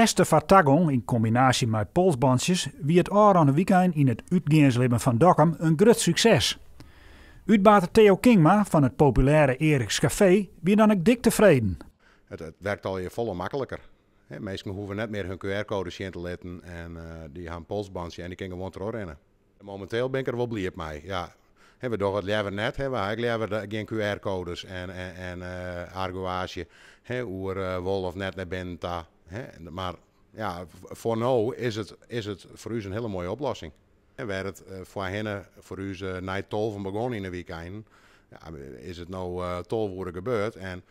testen van Tagong in combinatie met polsbandjes wie het aan de weekend in het uitgeerslibben van Dokkam, een groot succes. Uitbater Theo Kingma van het populaire Eriks Café wie dan ook dik tevreden. Het, werkt al je volle makkelijker. He, mensen hoeven net meer hun qr codes in te letten en eh, die gaan polsbandje en die kunnen gewoon erop rennen. Momenteel ben ik er wel blij op mij. Ja, he, we doen liever net, he, we geen QR-codes en, en, en eh, arguage. hoe uh, eh, wol net naar Benta. Hè? Maar ja, voor nu is het, is het voor u een hele mooie oplossing. En waar het uh, voor hen, voor u, uh, na tol van begonnen in de weekend, ja, is het nou uh, tol worden gebeurd. En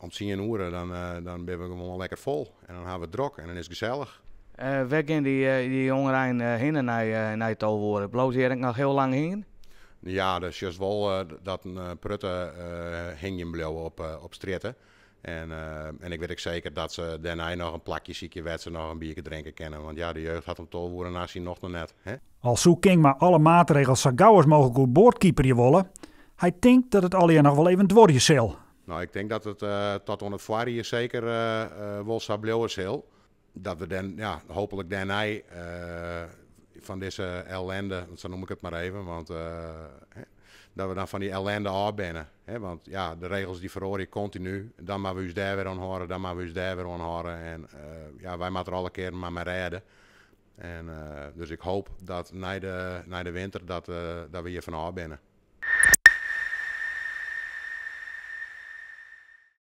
om 10 uur dan, uh, dan ben we gewoon lekker vol. En dan hebben we het drok en dan is het gezellig. Uh, waar gaan die, die jongeren uh, heen naar, uh, naar tol worden? Bloos hier nog heel lang heen? Ja, dus juist wel dat een prutte hingen op, op stritten. En, eh, en ik weet ook zeker dat ze daarna nog een plakje ziekje wedstrijd nog een biertje drinken kennen. Want ja, de jeugd had hem tolvoeren naast hij nog net. Hè? Als King maar alle maatregels zou als mogelijk boordkeeper je wollen. Hij denkt dat het alleen nog wel even dwordje zal. Nou, ik denk dat het uh, tot onder het je zeker uh, uh, wel zal Dat we dan, ja, hopelijk daarna van deze ellende, zo noem ik het maar even, want eh, dat we dan van die ellende afbinnen, Hè? Want ja, de regels die verhoor je continu. Dan maar we eens daar weer aan horen, dan maar we eens daar weer aan horen. En eh, ja, wij moeten er alle keer maar mee rijden. Eh, dus ik hoop dat na de, na de winter dat, dat we hier van binnen.